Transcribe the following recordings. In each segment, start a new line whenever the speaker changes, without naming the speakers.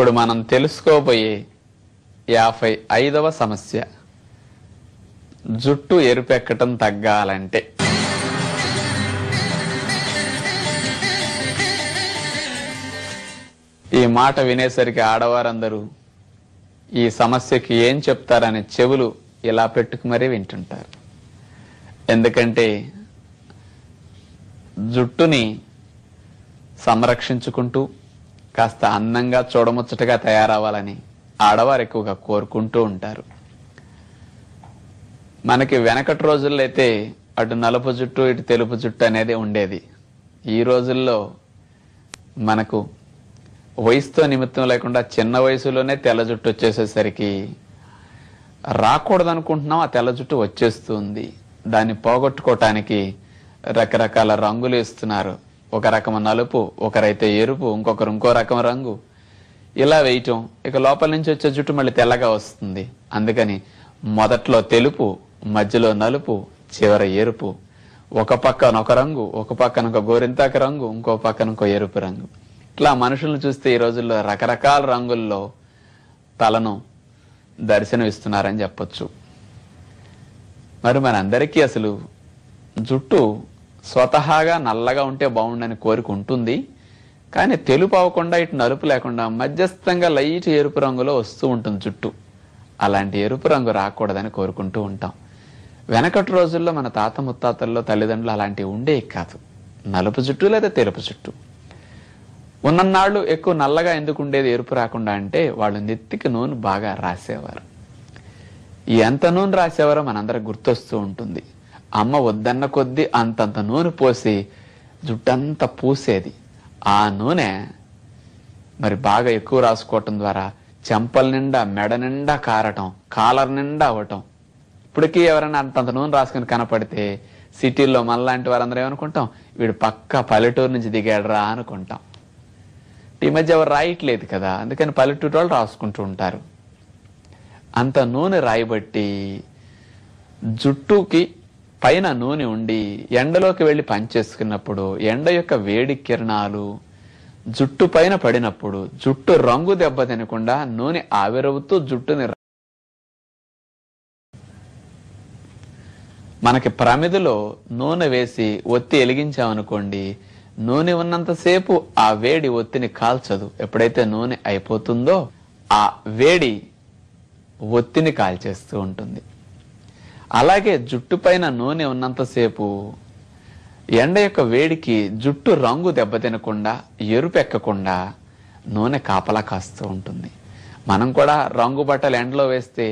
ఇప్పుడు మనం తెలుసుకోబోయే యాభై ఐదవ సమస్య జుట్టు ఎరుపెక్కటం తగ్గాలంటే ఈ మాట వినేసరికి ఆడవారందరూ ఈ సమస్యకి ఏం చెప్తారనే చెవులు ఇలా పెట్టుకు మరీ వింటుంటారు ఎందుకంటే జుట్టుని సంరక్షించుకుంటూ కాస్త అందంగా చూడముచ్చటగా తయారవ్వాలని ఆడవారు ఎక్కువగా కోరుకుంటూ ఉంటారు మనకి వెనకటి రోజుల్లో అయితే అటు నలుపు జుట్టు ఇటు తెలుపు జుట్టు అనేది ఉండేది ఈ రోజుల్లో మనకు వయసుతో నిమిత్తం లేకుండా చిన్న వయసులోనే తెల్ల జుట్టు వచ్చేసేసరికి అనుకుంటున్నాం ఆ తెల్ల జుట్టు వచ్చేస్తుంది దాన్ని పోగొట్టుకోవటానికి రకరకాల రంగులు ఇస్తున్నారు ఒక రకం నలుపు ఒకరైతే ఎరుపు ఇంకొకరు ఇంకో రకం రంగు ఇలా వేయటం ఇక లోపల నుంచి వచ్చే జుట్టు మళ్ళీ తెల్లగా వస్తుంది అందుకని మొదట్లో తెలుపు మధ్యలో నలుపు చివర ఎరుపు ఒక పక్కన ఒక రంగు ఒక పక్కన ఒక గోరింతాక రంగు ఇంకో పక్కన ఇంకో ఎరుపు రంగు ఇట్లా మనుషులను చూస్తే ఈ రోజుల్లో రకరకాల రంగుల్లో తలను దర్శనం ఇస్తున్నారని చెప్పొచ్చు మరి మనందరికీ అసలు జుట్టు స్వతహాగా నల్లగా ఉంటే బాగుండని కోరిక ఉంటుంది కానీ తెలుపు అవ్వకుండా ఇటు నలుపు లేకుండా మధ్యస్థంగా లైట్ ఎరుపు రంగులో వస్తూ ఉంటుంది చుట్టూ అలాంటి ఎరుపు రంగు రాకూడదని కోరుకుంటూ ఉంటాం వెనకటి రోజుల్లో మన తాత ముత్తాతల్లో తల్లిదండ్రులు అలాంటివి ఉండేవి కాదు నలుపు చుట్టూ లేదా తెలుపు చుట్టూ ఉన్నన్నాళ్ళు ఎక్కువ నల్లగా ఎందుకు ఉండేది ఎరుపు రాకుండా అంటే వాళ్ళు నెత్తికి నూనె బాగా రాసేవారు ఎంత నూనె రాసేవారో మనందరికి గుర్తొస్తూ ఉంటుంది అమ్మ వద్దన్న కొద్దీ అంతంత నూనె పోసి జుట్టంతా పూసేది ఆ నూనె మరి బాగా ఎక్కువ రాసుకోవటం ద్వారా చెంపల నిండా మెడ నిండా కారటం కాలర్ నిండా అవటం ఇప్పటికీ ఎవరైనా అంతంత నూనె రాసుకుని కనపడితే సిటీల్లో మనలాంటి వారందరూ ఏమనుకుంటాం వీడు పక్క పల్లెటూరు నుంచి దిగాడరా అనుకుంటాం ఈ మధ్య ఎవరు రాయట్లేదు కదా అందుకని పల్లెటూరు వాళ్ళు రాసుకుంటూ ఉంటారు అంత నూనె రాయబట్టి జుట్టుకి పైన నూనె ఉండి ఎండలోకి వెళ్ళి పనిచేసుకున్నప్పుడు ఎండ యొక్క వేడి కిరణాలు జుట్టు పైన పడినప్పుడు జుట్టు రంగు దెబ్బ తినకుండా నూనె ఆవిరవుతూ జుట్టుని మనకి ప్రమిదిలో నూనె వేసి ఒత్తి వెలిగించామనుకోండి నూనె ఉన్నంతసేపు ఆ వేడి ఒత్తిని కాల్చదు ఎప్పుడైతే నూనె అయిపోతుందో ఆ వేడి ఒత్తిని కాల్చేస్తూ ఉంటుంది అలాగే జుట్టు పైన నూనె ఉన్నంతసేపు ఎండ యొక్క వేడికి జుట్టు రంగు దెబ్బతినకుండా ఎరుపెక్కకుండా నూనె కాపలా కాస్తూ ఉంటుంది మనం కూడా రంగు బట్టలు ఎండలో వేస్తే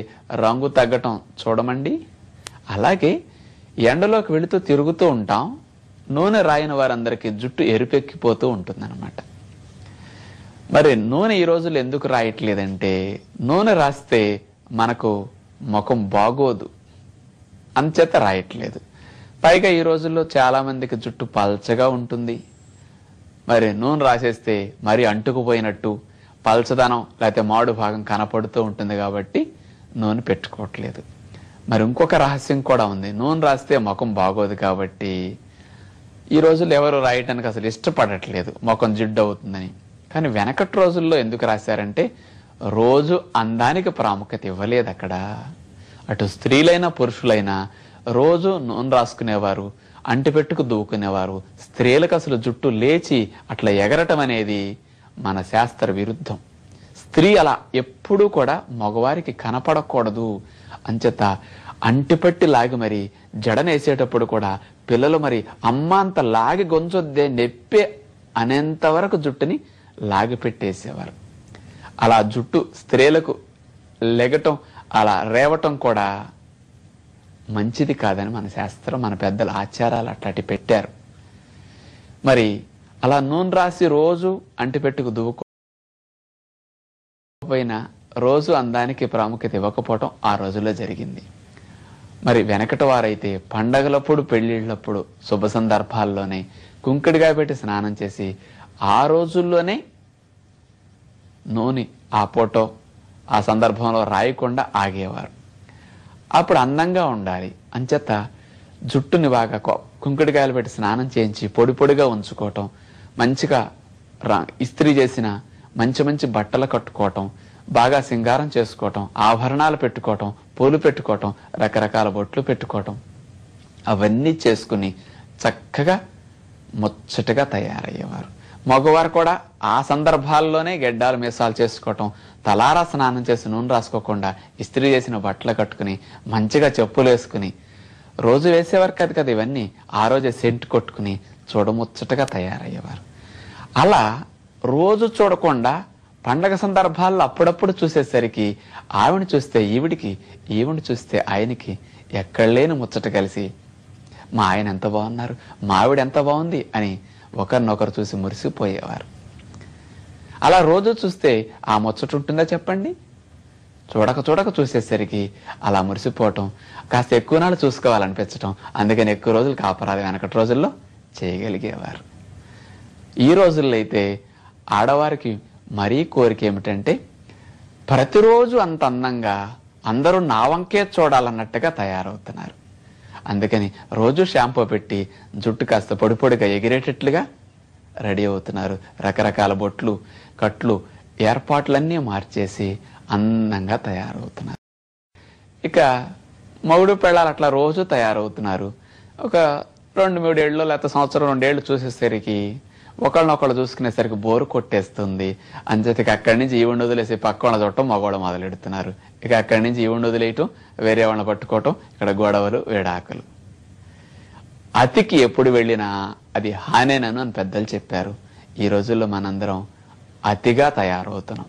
రంగు తగ్గటం చూడమండి అలాగే ఎండలోకి వెళుతూ తిరుగుతూ ఉంటాం నూనె రాయని వారందరికీ జుట్టు ఎరుపెక్కిపోతూ ఉంటుందన్నమాట మరి నూనె ఈ రోజులు ఎందుకు రాయట్లేదంటే నూనె రాస్తే మనకు ముఖం బాగోదు అంచేత రాయట్లేదు పైగా ఈ రోజుల్లో చాలామందికి జుట్టు పల్చగా ఉంటుంది మరి నూనె రాసేస్తే మరి అంటుకుపోయినట్టు పల్చదనం లేకపోతే మాడు భాగం కనపడుతూ ఉంటుంది కాబట్టి నూనె పెట్టుకోవట్లేదు మరి ఇంకొక రహస్యం కూడా ఉంది నూనె రాస్తే ముఖం బాగోదు కాబట్టి ఈ రోజులు ఎవరు రాయటానికి అసలు ఇష్టపడట్లేదు ముఖం జిడ్డు అవుతుందని కానీ వెనకటి రోజుల్లో ఎందుకు రాశారంటే రోజు అందానికి ప్రాముఖ్యత ఇవ్వలేదు అక్కడ అటు స్త్రీలైన పురుషులైనా రోజు నూనె రాసుకునేవారు అంటిపెట్టుకు దూకునేవారు స్త్రీలకు అసలు జుట్టు లేచి అట్లా ఎగరటం అనేది మన శాస్త్ర విరుద్ధం స్త్రీ అలా ఎప్పుడూ కూడా మగవారికి కనపడకూడదు అంచేత అంటిపట్టి లాగి మరి జడనేసేటప్పుడు కూడా పిల్లలు మరి అమ్మ అంత లాగి గొంచొద్దే నెప్పే అనేంత వరకు జుట్టుని లాగి పెట్టేసేవారు అలా జుట్టు స్త్రీలకు లెగటం అలా రేవటం కూడా మంచిది కాదని మన శాస్త్రం మన పెద్దల ఆచారాలు అట్లాంటి పెట్టారు మరి అలా నూనె రాసి రోజు అంటిపెట్టుకు దువ్వుకోపోయినా రోజు అందానికి ప్రాముఖ్యత ఇవ్వకపోవటం ఆ రోజుల్లో జరిగింది మరి వెనకటి వారైతే పండగలప్పుడు పెళ్ళిళ్ళప్పుడు శుభ సందర్భాల్లోనే కుంకుడిగా పెట్టి స్నానం చేసి ఆ రోజుల్లోనే నూనె ఆ ఫోటో ఆ సందర్భంలో రాయకుండా ఆగేవారు అప్పుడు అందంగా ఉండాలి అంచేత జుట్టుని బాగా కుంకుడికాయలు పెట్టి స్నానం చేయించి పొడి పొడిగా ఉంచుకోవటం మంచిగా ఇస్త్రీ చేసిన మంచి మంచి బట్టలు కట్టుకోవటం బాగా సింగారం చేసుకోవటం ఆభరణాలు పెట్టుకోవటం పూలు పెట్టుకోవటం రకరకాల బొట్లు పెట్టుకోవటం అవన్నీ చేసుకుని చక్కగా ముచ్చటగా తయారయ్యేవారు మగవారు కూడా ఆ సందర్భాల్లోనే గెడ్డాలు మీసాలు చేసుకోవటం తలారా స్నానం చేసి నూనె రాసుకోకుండా ఇస్త్రీ చేసిన బట్టలు కట్టుకుని మంచిగా చెప్పులు వేసుకుని రోజు వేసేవారు కాదు కదా ఇవన్నీ ఆ రోజే సెంట్ కొట్టుకుని చూడముచ్చటగా తయారయ్యేవారు అలా రోజు చూడకుండా పండగ సందర్భాల్లో అప్పుడప్పుడు చూసేసరికి ఆవిడ చూస్తే ఈవిడికి ఈవిడ చూస్తే ఆయనకి ఎక్కడ లేని ముచ్చట కలిసి మా ఆయన ఎంత బాగున్నారు మా ఆవిడ ఎంత బాగుంది అని ఒకరినొకరు చూసి మురిసిపోయేవారు అలా రోజు చూస్తే ఆ ముచ్చట ఉంటుందా చెప్పండి చూడక చూడక చూసేసరికి అలా మురిసిపోవటం కాస్త ఎక్కువ నాళ్ళు చూసుకోవాలనిపించటం అందుకని ఎక్కువ రోజులు కాపరాలు వెనకటి రోజుల్లో చేయగలిగేవారు ఈ రోజుల్లో అయితే ఆడవారికి మరీ కోరిక ఏమిటంటే ప్రతిరోజు అంత అందంగా అందరూ నా వంకే చూడాలన్నట్టుగా తయారవుతున్నారు అందుకని రోజు షాంపూ పెట్టి జుట్టు కాస్త పొడి పొడిగా ఎగిరేటట్లుగా రెడీ అవుతున్నారు రకరకాల బొట్లు కట్లు ఏర్పాట్లన్నీ మార్చేసి అందంగా తయారవుతున్నారు ఇక మౌడు పెళ్ళాలు అట్లా రోజు తయారవుతున్నారు ఒక రెండు మూడేళ్ళు లేకపోతే సంవత్సరం రెండేళ్ళు చూసేసరికి ఒకళ్ళనొకళ్ళు చూసుకునేసరికి బోరు కొట్టేస్తుంది అంచేతికి అక్కడి నుంచి ఈవెండ్ వదిలేసి పక్క వాళ్ళ చూడటం మొదలు మొదలెడుతున్నారు ఇక అక్కడి నుంచి ఈవెండ్ వదిలేయటం వేరే వాళ్ళని పట్టుకోవటం ఇక్కడ గొడవలు వేడాకులు అతికి ఎప్పుడు వెళ్ళినా అది హానేనను అని పెద్దలు చెప్పారు ఈ రోజుల్లో మనందరం అతిగా తయారవుతున్నాం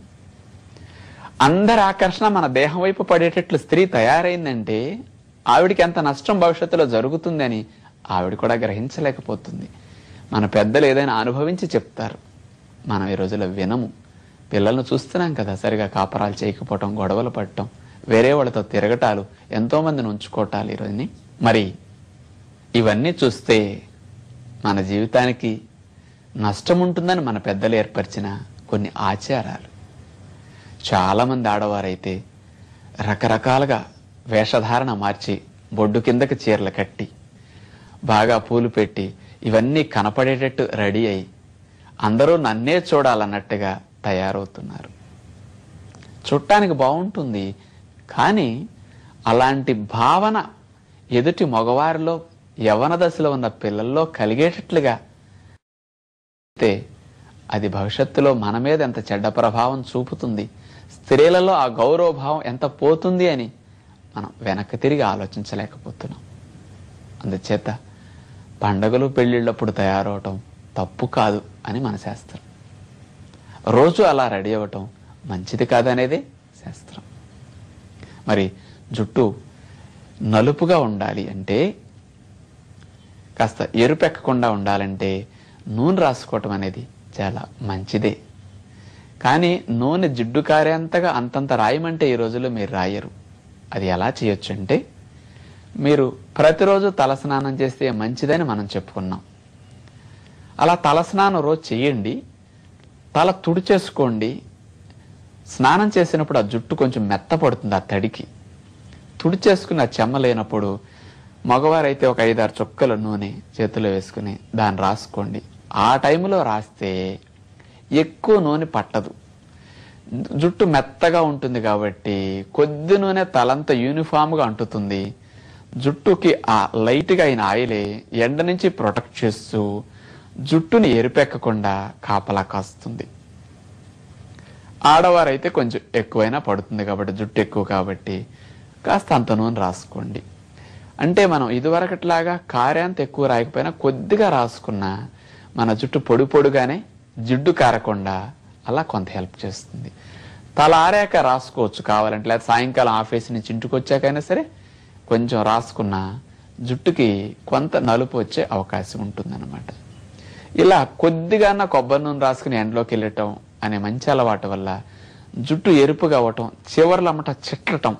అందరి ఆకర్షణ మన దేహం వైపు పడేటట్లు స్త్రీ తయారైందంటే ఆవిడికి ఎంత నష్టం భవిష్యత్తులో జరుగుతుందని ఆవిడ కూడా గ్రహించలేకపోతుంది మన పెద్దలు ఏదైనా అనుభవించి చెప్తారు మనం ఈ రోజుల్లో వినము పిల్లలను చూస్తున్నాం కదా సరిగా కాపరాలు చేయకపోవటం గొడవలు పడటం వేరే వాళ్ళతో తిరగటాలు ఎంతోమందిని ఉంచుకోవటాలు ఈరోజుని మరి ఇవన్నీ చూస్తే మన జీవితానికి నష్టం ఉంటుందని మన పెద్దలు ఏర్పరిచిన కొన్ని ఆచారాలు చాలామంది ఆడవారైతే రకరకాలుగా వేషధారణ మార్చి బొడ్డు కిందకి చీరలు కట్టి బాగా పూలు పెట్టి ఇవన్నీ కనపడేటట్టు రెడీ అయ్యి అందరూ నన్నే చూడాలన్నట్టుగా తయారవుతున్నారు చుట్టానికి బాగుంటుంది కానీ అలాంటి భావన ఎదుటి మగవారిలో యవన దశలో ఉన్న పిల్లల్లో కలిగేటట్లుగా అయితే అది భవిష్యత్తులో మన మీద ఎంత చెడ్డ ప్రభావం చూపుతుంది స్త్రీలలో ఆ గౌరవ భావం ఎంత పోతుంది అని మనం వెనక్కి తిరిగి ఆలోచించలేకపోతున్నాం అందుచేత పండగలు పెళ్ళిళ్ళప్పుడు తయారవటం తప్పు కాదు అని మన శాస్త్రం రోజు అలా రెడీ అవ్వటం మంచిది కాదనేది శాస్త్రం మరి జుట్టు నలుపుగా ఉండాలి అంటే కాస్త ఎరుపెక్కకుండా ఉండాలంటే నూనె రాసుకోవటం అనేది చాలా మంచిదే కానీ నూనె జిడ్డు కారేంతగా అంతంత రాయమంటే ఈ రోజుల్లో మీరు రాయరు అది ఎలా చేయొచ్చు అంటే మీరు ప్రతిరోజు తలస్నానం చేస్తే మంచిదని మనం చెప్పుకున్నాం అలా తలస్నానం రోజు చేయండి తల తుడిచేసుకోండి స్నానం చేసినప్పుడు ఆ జుట్టు కొంచెం మెత్తపడుతుంది ఆ తడికి తుడిచేసుకుని ఆ చెమ్మ లేనప్పుడు మగవారైతే ఒక ఐదారు చుక్కల నూనె చేతిలో వేసుకుని దాన్ని రాసుకోండి ఆ టైంలో రాస్తే ఎక్కువ నూనె పట్టదు జుట్టు మెత్తగా ఉంటుంది కాబట్టి కొద్ది నూనె తలంతా యూనిఫామ్గా అంటుతుంది జుట్టుకి ఆ లైట్గా అయిన ఆయిలే ఎండ నుంచి ప్రొటెక్ట్ చేస్తూ జుట్టుని ఎరిపెక్కకుండా కాపలా కాస్తుంది ఆడవారైతే కొంచెం ఎక్కువైనా పడుతుంది కాబట్టి జుట్టు ఎక్కువ కాబట్టి కాస్త అంత నూనె రాసుకోండి అంటే మనం ఇదివరకట్లాగా కార్యాంత ఎక్కువ రాయకపోయినా కొద్దిగా రాసుకున్నా మన జుట్టు పొడి పొడుగానే జిడ్డు కారకుండా అలా కొంత హెల్ప్ చేస్తుంది తల ఆరాక రాసుకోవచ్చు కావాలంటే లేదా సాయంకాలం ఆఫీస్ నుంచి ఇంటికి వచ్చాకైనా సరే కొంచెం రాసుకున్న జుట్టుకి కొంత నలుపు వచ్చే అవకాశం ఉంటుందన్నమాట ఇలా కొద్దిగా కొబ్బరి నూనె రాసుకుని ఎండలోకి వెళ్ళటం అనే మంచి అలవాటు వల్ల జుట్టు ఎరుపుగా అవ్వటం చివరిలో అమ్మట చిట్లటం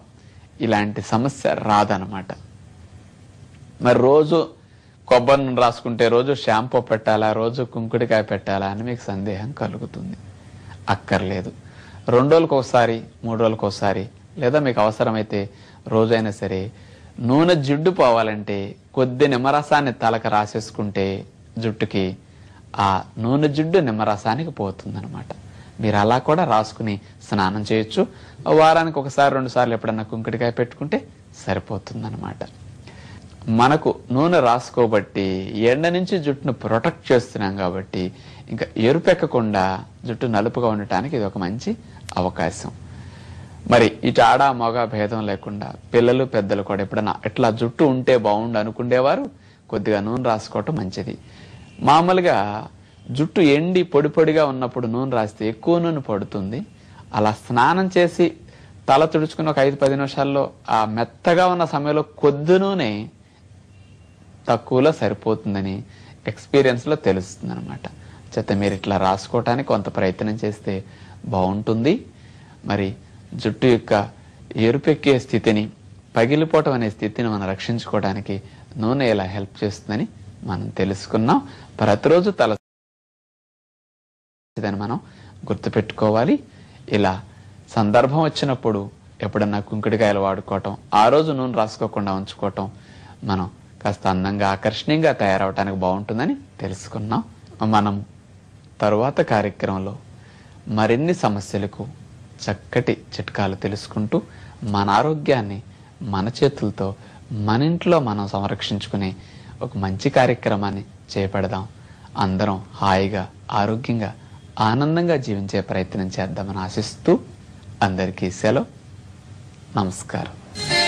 ఇలాంటి సమస్య రాదనమాట మరి రోజు కొబ్బరి నూనె రాసుకుంటే రోజు షాంపూ పెట్టాలా రోజు కుంకుడికాయ పెట్టాలా అని మీకు సందేహం కలుగుతుంది అక్కర్లేదు రెండు రోజులకు ఒకసారి మూడు రోజులకు ఒకసారి లేదా మీకు అవసరమైతే రోజైనా సరే నూనె జిడ్డు పోవాలంటే కొద్ది నిమ్మరసాన్ని తలకు రాసేసుకుంటే జుట్టుకి ఆ నూనె జిడ్డు నిమ్మరసానికి పోతుందనమాట మీరు అలా కూడా రాసుకుని స్నానం చేయొచ్చు వారానికి ఒకసారి రెండు సార్లు ఎప్పుడన్నా కుంకుడికాయ పెట్టుకుంటే సరిపోతుందనమాట మనకు నూనె రాసుకోబట్టి ఎండ నుంచి జుట్టును ప్రొటెక్ట్ చేస్తున్నాం కాబట్టి ఇంకా ఎరుపెక్కకుండా జుట్టు నలుపుగా ఉండటానికి ఇది ఒక మంచి అవకాశం మరి ఈ ఆడ మగ భేదం లేకుండా పిల్లలు పెద్దలు కూడా ఎప్పుడన్నా ఇట్లా జుట్టు ఉంటే బాగుండు అనుకుండేవారు కొద్దిగా నూనె రాసుకోవటం మంచిది మామూలుగా జుట్టు ఎండి పొడి పొడిగా ఉన్నప్పుడు నూనె రాస్తే ఎక్కువ నూనె పడుతుంది అలా స్నానం చేసి తల తుడుచుకున్న ఒక ఐదు పది నిమిషాల్లో ఆ మెత్తగా ఉన్న సమయంలో కొద్ది నూనె తక్కువలో సరిపోతుందని ఎక్స్పీరియన్స్లో తెలుస్తుంది అనమాట చేత మీరు ఇట్లా రాసుకోవటానికి కొంత ప్రయత్నం చేస్తే బాగుంటుంది మరి జుట్టు యొక్క ఎరుపెక్కే స్థితిని పగిలిపోవటం అనే స్థితిని మనం రక్షించుకోవడానికి నూనె ఎలా హెల్ప్ చేస్తుందని మనం తెలుసుకున్నాం ప్రతిరోజు తల మనం గుర్తుపెట్టుకోవాలి ఇలా సందర్భం వచ్చినప్పుడు ఎప్పుడన్నా కుంకుడికాయలు వాడుకోవటం ఆ రోజు నూనె రాసుకోకుండా ఉంచుకోవటం మనం కాస్త అందంగా ఆకర్షణీయంగా తయారవటానికి బాగుంటుందని తెలుసుకున్నాం మనం తరువాత కార్యక్రమంలో మరిన్ని సమస్యలకు చక్కటి చిట్కాలు తెలుసుకుంటూ మన ఆరోగ్యాన్ని మన చేతులతో మన ఇంట్లో మనం సంరక్షించుకునే ఒక మంచి కార్యక్రమాన్ని చేపడదాం అందరం హాయిగా ఆరోగ్యంగా ఆనందంగా జీవించే ప్రయత్నం చేద్దామని ఆశిస్తూ అందరికీ సెలవు నమస్కారం